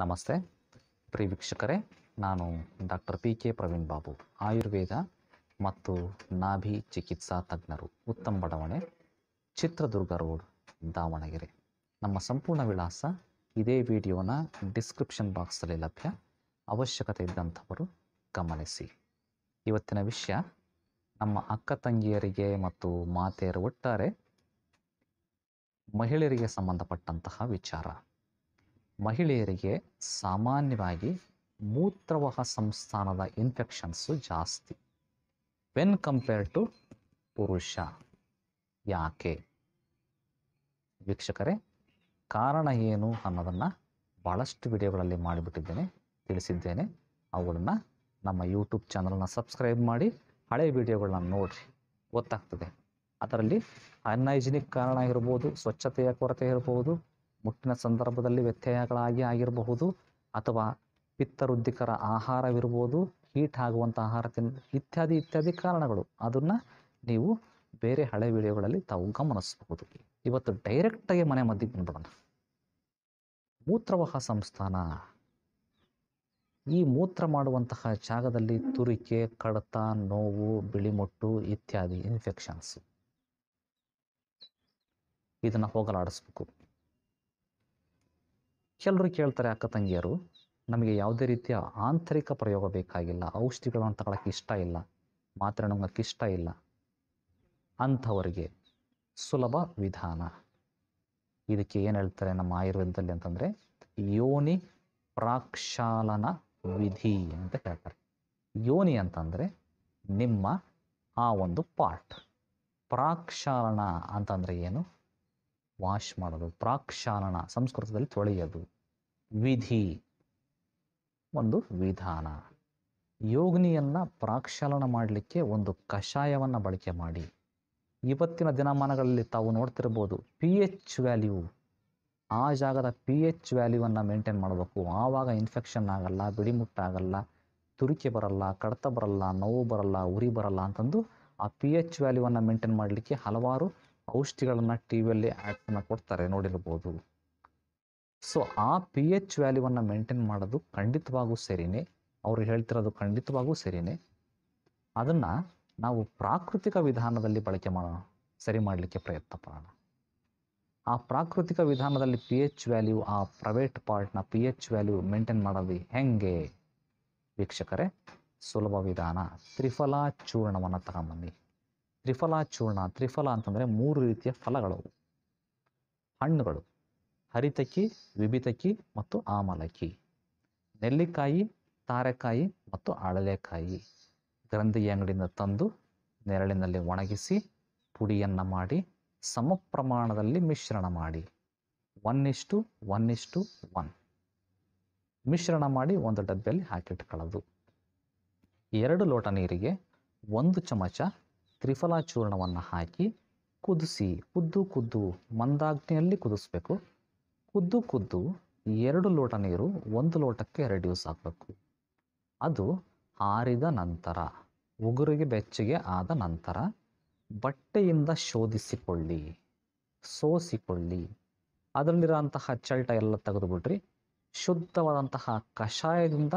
ನಮಸ್ತೆ ಪ್ರಿಯ ವೀಕ್ಷಕರೇ ನಾನು doctor P K Praveen Babu ಆಯುರ್ವೇದ ಮತ್ತು ನಾಭಿ ಚಿಕಿತ್ಸಾ ತಜ್ಞರು ಉತ್ತಮ ಬಡಾವಣೆ ಚಿತ್ರದುರ್ಗ ರೋಡ್ ದಾವಣಗೆರೆ ನಮ್ಮ ಸಂಪೂರ್ಣ ವಿಳಾಸ ಇದೇ ವಿಡಿಯೋನ ಡಿಸ್ಕ್ರಿಪ್ಷನ್ ಬಾಕ್ಸಲ್ಲಿ ಲಭ್ಯ ಅವಶ್ಯಕತೆ ಇದ್ದಂಥವರು ಗಮನಿಸಿ ಇವತ್ತಿನ ವಿಷಯ ನಮ್ಮ ಅಕ್ಕ ತಂಗಿಯರಿಗೆ ಮತ್ತು ಮಾತೆಯರು ಒಟ್ಟಾರೆ ಮಹಿಳೆಯರಿಗೆ ಸಂಬಂಧಪಟ್ಟಂತಹ ವಿಚಾರ ಮಹಿಳೆಯರಿಗೆ ಸಾಮಾನ್ಯವಾಗಿ ಮೂತ್ರವಹ ಸಂಸ್ಥಾನದ ಇನ್ಫೆಕ್ಷನ್ಸು ಜಾಸ್ತಿ ವೆನ್ ಕಂಪೇರ್ ಟು ಪುರುಷ ಯಾಕೆ ವೀಕ್ಷಕರೇ ಕಾರಣ ಏನು ಅನ್ನೋದನ್ನು ಭಾಳಷ್ಟು ವಿಡಿಯೋಗಳಲ್ಲಿ ಮಾಡಿಬಿಟ್ಟಿದ್ದೇನೆ ತಿಳಿಸಿದ್ದೇನೆ ಅವುಗಳನ್ನು ನಮ್ಮ ಯೂಟ್ಯೂಬ್ ಚಾನಲ್ನ ಸಬ್ಸ್ಕ್ರೈಬ್ ಮಾಡಿ ಹಳೆ ವಿಡಿಯೋಗಳನ್ನ ನೋಡಿರಿ ಗೊತ್ತಾಗ್ತದೆ ಅದರಲ್ಲಿ ಅನ್ಹೈಜಿನಿಕ್ ಕಾರಣ ಇರ್ಬೋದು ಸ್ವಚ್ಛತೆಯ ಕೊರತೆ ಇರ್ಬೋದು ಮುಟ್ಟಿನ ಸಂದರ್ಭದಲ್ಲಿ ವ್ಯತ್ಯಯಗಳಾಗಿ ಆಗಿರಬಹುದು ಅಥವಾ ಪಿತ್ತರುದ್ದಿಕರ ಆಹಾರವಿರ್ಬೋದು ಹೀಟ್ ಆಗುವಂಥ ಆಹಾರ ತಿನ್ ಇತ್ಯಾದಿ ಇತ್ಯಾದಿ ಕಾರಣಗಳು ಅದನ್ನು ನೀವು ಬೇರೆ ಹಳೆ ವಿಡಿಯೋಗಳಲ್ಲಿ ತಾವು ಗಮನಿಸಬಹುದು ಇವತ್ತು ಡೈರೆಕ್ಟಾಗಿ ಮನೆ ಮದ್ದಿಗೆ ಬಂದ್ಬಿಡೋಣ ಮೂತ್ರವಹ ಸಂಸ್ಥಾನ ಈ ಮೂತ್ರ ಮಾಡುವಂತಹ ಜಾಗದಲ್ಲಿ ತುರಿಕೆ ಕಡತ ನೋವು ಬಿಳಿಮೊಟ್ಟು ಇತ್ಯಾದಿ ಇನ್ಫೆಕ್ಷನ್ಸ್ ಇದನ್ನು ಹೋಗಲಾಡಿಸ್ಬೇಕು ಕೆಲರು ಕೇಳ್ತಾರೆ ಅಕ್ಕ ತಂಗಿಯರು ನಮಗೆ ಯಾವುದೇ ರೀತಿಯ ಆಂತರಿಕ ಪ್ರಯೋಗ ಬೇಕಾಗಿಲ್ಲ ಔಷಧಿಗಳನ್ನು ತಗೊಳಕ್ಕೆ ಇಷ್ಟ ಇಲ್ಲ ಮಾತ್ರೆ ನುಂಗಕ್ಕೆ ಇಷ್ಟ ಇಲ್ಲ ಅಂಥವರಿಗೆ ಸುಲಭ ವಿಧಾನ ಇದಕ್ಕೆ ಏನು ಹೇಳ್ತಾರೆ ನಮ್ಮ ಆಯುರ್ವೇದದಲ್ಲಿ ಅಂತಂದರೆ ಯೋನಿ ಪ್ರಾಕ್ಷಾಲನ ವಿಧಿ ಅಂತ ಹೇಳ್ತಾರೆ ಯೋನಿ ಅಂತಂದರೆ ನಿಮ್ಮ ಆ ಒಂದು ಪಾರ್ಟ್ ಪ್ರಾಕ್ಷಾಲನ ಅಂತಂದರೆ ಏನು ವಾಶ್ ಮಾಡೋದು ಪ್ರಾಕ್ಷಾಲನ ಸಂಸ್ಕೃತದಲ್ಲಿ ತೊಳೆಯೋದು ವಿಧಿ ಒಂದು ವಿಧಾನ ಯೋಗಿನಿಯನ್ನು ಪ್ರಾಕ್ಷಾಲನ ಮಾಡಲಿಕ್ಕೆ ಒಂದು ಕಷಾಯವನ್ನು ಬಳಕೆ ಮಾಡಿ ಇವತ್ತಿನ ದಿನಮಾನಗಳಲ್ಲಿ ತಾವು ನೋಡ್ತಿರ್ಬೋದು ಪಿ ಎಚ್ ವ್ಯಾಲ್ಯೂ ಆ ಜಾಗದ ಪಿ ಎಚ್ ವ್ಯಾಲ್ಯೂವನ್ನು ಮೇಂಟೈನ್ ಮಾಡಬೇಕು ಆವಾಗ ಇನ್ಫೆಕ್ಷನ್ ಆಗಲ್ಲ ಬಿಡಿಮುಟ್ಟಾಗಲ್ಲ ತುರಿಕೆ ಬರಲ್ಲ ಕಡತ ಬರಲ್ಲ ನೋವು ಬರಲ್ಲ ಉರಿ ಬರಲ್ಲ ಅಂತಂದು ಆ ಪಿ ಎಚ್ ವ್ಯಾಲ್ಯೂವನ್ನು ಮೇಂಟೈನ್ ಮಾಡಲಿಕ್ಕೆ ಹಲವಾರು ಔಷಧಿಗಳನ್ನು ಟಿವಿಯಲ್ಲಿ ವಿಯಲ್ಲಿ ಕೊಡ್ತಾರೆ ನೋಡಿರ್ಬೋದು ಸೊ ಆ ಪಿ ಎಚ್ ವ್ಯಾಲ್ಯೂವನ್ನು ಮೇಂಟೈನ್ ಮಾಡೋದು ಖಂಡಿತವಾಗೂ ಸರಿನೇ ಅವರು ಹೇಳ್ತಿರೋದು ಖಂಡಿತವಾಗೂ ಸರಿಯೇ ಅದನ್ನು ನಾವು ಪ್ರಾಕೃತಿಕ ವಿಧಾನದಲ್ಲಿ ಬಳಕೆ ಮಾಡೋಣ ಸರಿ ಮಾಡಲಿಕ್ಕೆ ಪ್ರಯತ್ನ ಪಡೋಣ ಆ ಪ್ರಾಕೃತಿಕ ವಿಧಾನದಲ್ಲಿ ಪಿ ಎಚ್ ವ್ಯಾಲ್ಯೂ ಆ ಪ್ರೈವೇಟ್ ಪಾರ್ಟ್ನ ಪಿ ಎಚ್ ವ್ಯಾಲ್ಯೂ ಮೇಂಟೈನ್ ಮಾಡೋದು ಹೆಂಗೆ ವೀಕ್ಷಕರೇ ಸುಲಭ ವಿಧಾನ ತ್ರಿಫಲ ಚೂರ್ಣವನ್ನು ತಗೊಂಬನ್ನಿ ತ್ರಿಫಲ ಚೂರ್ಣ ತ್ರಿಫಲ ಅಂತಂದರೆ ಮೂರು ರೀತಿಯ ಫಲಗಳು ಹಣ್ಣುಗಳು ಹರಿತಕ್ಕಿ ವಿಭಿತಕ್ಕಿ ಮತ್ತು ಆಮಲಕ್ಕಿ ನೆಲ್ಲಿಕಾಯಿ ತಾರೆಕಾಯಿ ಮತ್ತು ಅಳಲೆಕಾಯಿ ಗ್ರಂಥಿಯ ಅಂಗಡಿಯಿಂದ ತಂದು ನೆರಳಿನಲ್ಲಿ ಒಣಗಿಸಿ ಪುಡಿಯನ್ನು ಮಾಡಿ ಸಮ ಪ್ರಮಾಣದಲ್ಲಿ ಮಿಶ್ರಣ ಮಾಡಿ ಒನ್ ಇಷ್ಟು ಒನ್ ಇಷ್ಟು ಒನ್ ಮಿಶ್ರಣ ಮಾಡಿ ಒಂದು ಡಬ್ಬಿಯಲ್ಲಿ ಹಾಕಿಟ್ಕೊಳ್ಳೋದು ಎರಡು ಲೋಟ ನೀರಿಗೆ ಒಂದು ಚಮಚ ತ್ರಿಫಲ ಚೂರ್ಣವನ್ನು ಹಾಕಿ ಕುದಿಸಿ ಕುದ್ದು ಕುದ್ದು ಮಂದಾಗ್ನಿಯಲ್ಲಿ ಕುದಿಸ್ಬೇಕು ಕುದ್ದು ಕುದ್ದು ಎರಡು ಲೋಟ ನೀರು ಒಂದು ಲೋಟಕ್ಕೆ ರೆಡ್ಯೂಸ್ ಆಗಬೇಕು ಅದು ಆರಿದ ನಂತರ ಉಗುರಿಗೆ ಬೆಚ್ಚಗೆ ಆದ ನಂತರ ಬಟ್ಟೆಯಿಂದ ಶೋಧಿಸಿಕೊಳ್ಳಿ ಸೋಸಿಕೊಳ್ಳಿ ಅದರಲ್ಲಿರೋಂತಹ ಚಲ್ಟ ಎಲ್ಲ ತೆಗೆದುಬಿಟ್ರಿ ಶುದ್ಧವಾದಂತಹ ಕಷಾಯದಿಂದ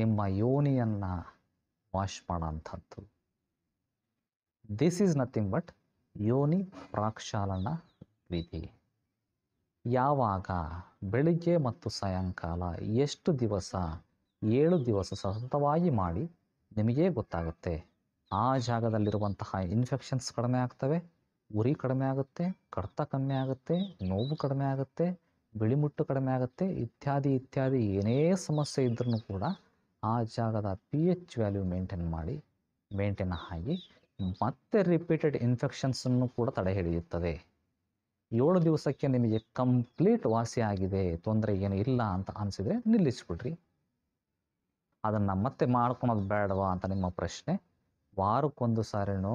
ನಿಮ್ಮ ಯೋನಿಯನ್ನು ವಾಶ್ ಮಾಡೋಂಥದ್ದು ದಿಸ್ ಈಸ್ ನಥಿಂಗ್ ಬಟ್ ಯೋನಿ ಪ್ರಾಕ್ಷಾಲನ ವಿಧಿ ಯಾವಾಗ ಬೆಳಿಗ್ಗೆ ಮತ್ತು ಸಾಯಂಕಾಲ ಎಷ್ಟು ದಿವಸ ಏಳು ದಿವಸ ಸತತವಾಗಿ ಮಾಡಿ ನಿಮಗೇ ಗೊತ್ತಾಗುತ್ತೆ ಆ ಜಾಗದಲ್ಲಿರುವಂತಹ ಇನ್ಫೆಕ್ಷನ್ಸ್ ಕಡಿಮೆ ಆಗ್ತವೆ ಉರಿ ಕಡಿಮೆ ಆಗುತ್ತೆ ಕಡತ ಕಮ್ಮಿ ಆಗುತ್ತೆ ನೋವು ಕಡಿಮೆ ಆಗುತ್ತೆ ಬಿಳಿಮುಟ್ಟು ಕಡಿಮೆ ಆಗುತ್ತೆ ಇತ್ಯಾದಿ ಇತ್ಯಾದಿ ಏನೇ ಸಮಸ್ಯೆ ಇದ್ರೂ ಕೂಡ ಆ ಜಾಗದ ಪಿ ಎಚ್ ವ್ಯಾಲ್ಯೂ ಮೇಂಟೈನ್ ಮಾಡಿ ಮೇಂಟೈನ್ ಆಗಿ ಮತ್ತೆ ರಿಪೀಟೆಡ್ ಇನ್ಫೆಕ್ಷನ್ಸನ್ನು ಕೂಡ ತಡೆ ಹಿಡಿಯುತ್ತದೆ ಏಳು ದಿವಸಕ್ಕೆ ನಿಮಗೆ ಕಂಪ್ಲೀಟ್ ವಾಸಿ ಆಗಿದೆ ತೊಂದರೆ ಏನು ಇಲ್ಲ ಅಂತ ಅನಿಸಿದರೆ ನಿಲ್ಲಿಸ್ಬಿಡ್ರಿ ಅದನ್ನು ಮತ್ತೆ ಮಾಡ್ಕೊಳೋದು ಬೇಡವಾ ಅಂತ ನಿಮ್ಮ ಪ್ರಶ್ನೆ ವಾರಕ್ಕೊಂದು ಸಾರಿನೋ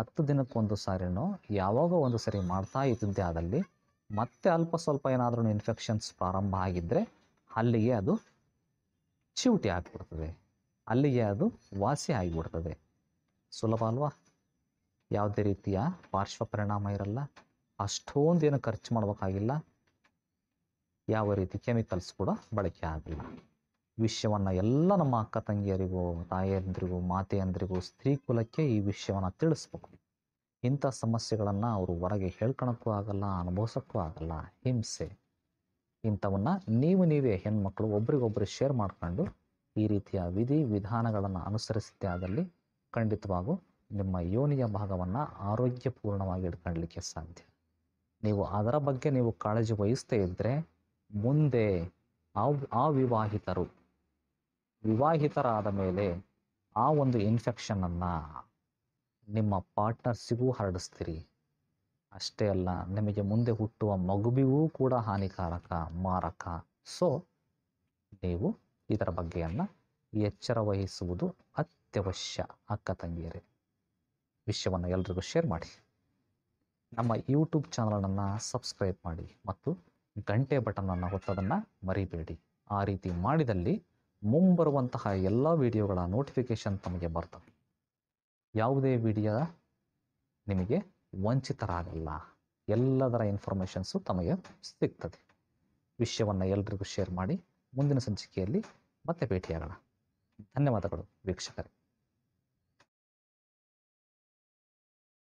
ಹತ್ತು ದಿನಕ್ಕೊಂದು ಸಾರಿನೋ ಯಾವಾಗ ಒಂದು ಸರಿ ಮಾಡ್ತಾ ಇದ್ದಿದ್ದೆ ಆದಲ್ಲಿ ಮತ್ತೆ ಅಲ್ಪ ಸ್ವಲ್ಪ ಏನಾದರೂ ಇನ್ಫೆಕ್ಷನ್ಸ್ ಪ್ರಾರಂಭ ಆಗಿದ್ದರೆ ಅಲ್ಲಿಗೆ ಅದು ಚಿವುಟಿ ಆಗಿಬಿಡ್ತದೆ ಅಲ್ಲಿಗೆ ಅದು ವಾಸಿ ಆಗಿಬಿಡ್ತದೆ ಸುಲಭ ಅಲ್ವಾ ಯಾವುದೇ ರೀತಿಯ ಪಾರ್ಶ್ವ ಪರಿಣಾಮ ಇರಲ್ಲ ಏನು ಖರ್ಚು ಮಾಡಬೇಕಾಗಿಲ್ಲ ಯಾವ ರೀತಿ ಕೆಮಿಕಲ್ಸ್ ಕೂಡ ಬಳಕೆ ಆಗಿಲ್ಲ ವಿಷಯವನ್ನು ಎಲ್ಲ ನಮ್ಮ ಅಕ್ಕ ತಂಗಿಯರಿಗೂ ತಾಯಿಯಂದ್ರಿಗೂ ಮಾತೆಯಂದ್ರಿಗೂ ಸ್ತ್ರೀ ಕುಲಕ್ಕೆ ಈ ವಿಷಯವನ್ನು ತಿಳಿಸ್ಬೇಕು ಇಂಥ ಸಮಸ್ಯೆಗಳನ್ನು ಅವರು ಹೊರಗೆ ಹೇಳ್ಕೊಳಕ್ಕೂ ಆಗಲ್ಲ ಅನುಭವಿಸೋಕ್ಕೂ ಆಗಲ್ಲ ಹಿಂಸೆ ಇಂಥವನ್ನ ನೀವು ನೀವೇ ಹೆಣ್ಮಕ್ಳು ಒಬ್ರಿಗೊಬ್ರು ಶೇರ್ ಮಾಡಿಕೊಂಡು ಈ ರೀತಿಯ ವಿಧಿ ವಿಧಾನಗಳನ್ನು ಅನುಸರಿಸಿದ್ದೇ ಆದಲ್ಲಿ ಖಂಡಿತವಾಗೂ ನಿಮ್ಮ ಯೋನಿಯ ಭಾಗವನ್ನು ಆರೋಗ್ಯಪೂರ್ಣವಾಗಿ ಇಟ್ಕೊಳ್ಳಲಿಕ್ಕೆ ಸಾಧ್ಯ ನೀವು ಅದರ ಬಗ್ಗೆ ನೀವು ಕಾಳಜಿ ವಹಿಸ್ತೇ ಇದ್ದರೆ ಮುಂದೆ ಅವಿವಾಹಿತರು ವಿವಾಹಿತರಾದ ಮೇಲೆ ಆ ಒಂದು ಇನ್ಫೆಕ್ಷನನ್ನು ನಿಮ್ಮ ಪಾರ್ಟ್ನರ್ಸಿಗೂ ಹರಡಿಸ್ತೀರಿ ಅಷ್ಟೇ ಅಲ್ಲ ನಿಮಗೆ ಮುಂದೆ ಹುಟ್ಟುವ ಮಗುವಿಗೂ ಕೂಡ ಹಾನಿಕಾರಕ ಮಾರಕ ಸೊ ನೀವು ಇದರ ಬಗ್ಗೆಯನ್ನು ಎಚ್ಚರ ವಹಿಸುವುದು ಅತ್ಯ ಅತ್ಯವಶ್ಯ ಅಕ್ಕ ತಂಗಿಯರೇ ವಿಷಯವನ್ನು ಎಲ್ರಿಗೂ ಶೇರ್ ಮಾಡಿ ನಮ್ಮ ಯೂಟ್ಯೂಬ್ ಚಾನಲನ್ನು ಸಬ್ಸ್ಕ್ರೈಬ್ ಮಾಡಿ ಮತ್ತು ಗಂಟೆ ಬಟನನ್ನು ಹೊತ್ತದನ್ನು ಮರಿಬೇಡಿ ಆ ರೀತಿ ಮಾಡಿದಲ್ಲಿ ಮುಂಬರುವಂತಹ ಎಲ್ಲ ವಿಡಿಯೋಗಳ ನೋಟಿಫಿಕೇಷನ್ ತಮಗೆ ಬರ್ತವೆ ಯಾವುದೇ ವಿಡಿಯೋ ನಿಮಗೆ ವಂಚಿತರಾಗಲ್ಲ ಎಲ್ಲದರ ಇನ್ಫಾರ್ಮೇಷನ್ಸು ತಮಗೆ ಸಿಗ್ತದೆ ವಿಷಯವನ್ನು ಎಲ್ರಿಗೂ ಶೇರ್ ಮಾಡಿ ಮುಂದಿನ ಸಂಚಿಕೆಯಲ್ಲಿ ಮತ್ತೆ ಭೇಟಿಯಾಗೋಣ ಧನ್ಯವಾದಗಳು ವೀಕ್ಷಕರೇ